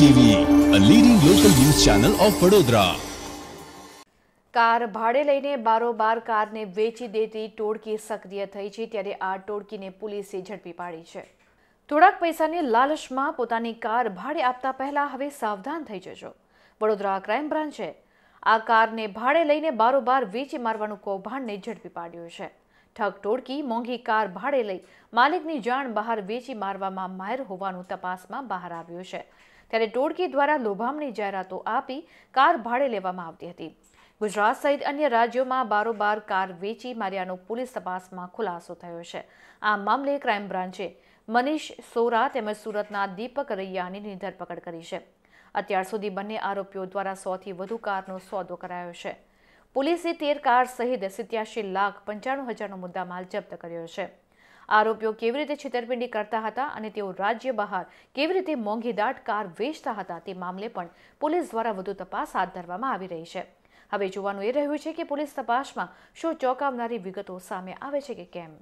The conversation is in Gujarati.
TV a leading local news channel of Vadodara car ભાડે લઈને બારોબાર કારને વેચી દેતી ટોળકી સક્રિય થઈ છે ત્યારે આ ટોળકીને પોલીસે ઝડપી પાડી છે થોડાક પૈસાની લાલચમાં પોતાની કાર ભાડે આપતા પહેલા હવે સાવધાન થઈ જજો વડોદરા ક્રાઇમ બ્રાન્ચે આ કારને ભાડે લઈને બારોબાર વેચી મારવાનું કૌભાંડને ઝડપી પાડ્યું છે ઠગ ટોળકી મોંઘી કાર ભાડે લઈ માલિકની જાણ બહાર વેચી મારવામાં માહેર હોવાનું તપાસમાં બહાર આવ્યું છે ત્યારે ટોળકી દ્વારા લોભામણી જાહેરાતો આપી કાર ભાડે લેવામાં આવતી હતી ગુજરાત સહિત અન્ય રાજ્યોમાં બારોબાર કાર વેચી માર્યાનો પોલીસ તપાસમાં ખુલાસો થયો છે આ મામલે ક્રાઇમ બ્રાન્ચે મનીષ સોરા તેમજ સુરતના દીપક રૈયાની ધરપકડ કરી છે અત્યાર સુધી બંને આરોપીઓ દ્વારા સોથી વધુ કારનો સોદો કરાયો છે પોલીસે તેર કાર સહિત સિત્યાસી લાખ પંચાણું હજારનો મુદ્દામાલ જપ્ત કર્યો છે આરોપીઓ કેવી રીતે છેતરપિંડી કરતા હતા અને તેઓ રાજ્ય બહાર કેવી રીતે મોંઘીદાટ કાર વેચતા હતા તે મામલે પણ પોલીસ દ્વારા વધુ તપાસ હાથ ધરવામાં આવી રહી છે હવે જોવાનું એ રહ્યું છે કે પોલીસ તપાસમાં શું ચોંકાવનારી વિગતો સામે આવે છે કે કેમ